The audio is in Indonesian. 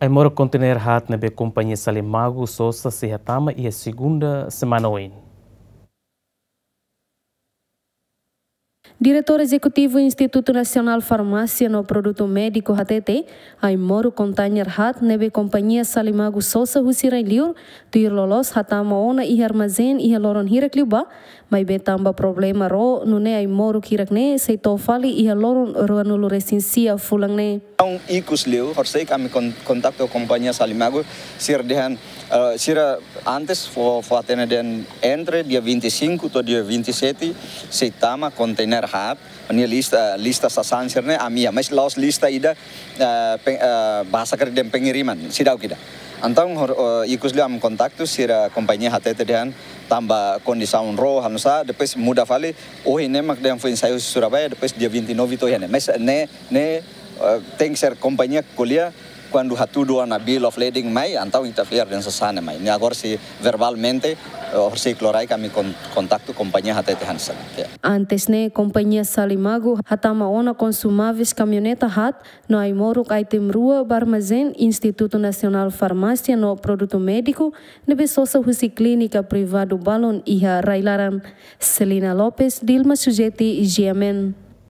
Aimora contener hat na companhia Salimago Sosa Serratama e a segunda semana Diretor Eksekutif Institut Nasional Farmasi no Produto Medico HTT, Aimoro kontainer Hat, nebe companhia Salimago Sosa Husirai Liur, lolos Hatama Ona e Armazém e Loron Hirak Liuba, mas betamba problema ro, nune Aimoro ne, Seito tofali e Loron resinsia fulang ne. Ang ikus liu, horsei kami to companhia Salimago, sir dehan, uh, eh, sira antes fo fo atene den entre dia 25 e to dia 27, e seitama kontainer. Berahap, ini lista lista sasansirnya amia, mas los lista ida uh, peng, uh, bahasa kerja pengiriman, sidau kita. Antang uh, eh, ikus liam kontak tu sira kompanya hati tedehan tambah kondisi on roh hanusa depes muda vali oh ini mak dengan fuin saya Surabaya Depes dia binti novi tu mes ne ne tengser kompanya kuliah quando hatudo na bill of leading mai antau interfere dan sesana mai ni agor si verbalmente Klorai kami ya. Antes ne kompanya Salimago hatama ona konsumavis kamioneta hat no moruk item rua barmazen Instituto nasional Farmácia no produto médico ne besosa husi klinika privado balon iha railaran Selina Lopez Dilma Sujeti Giamen.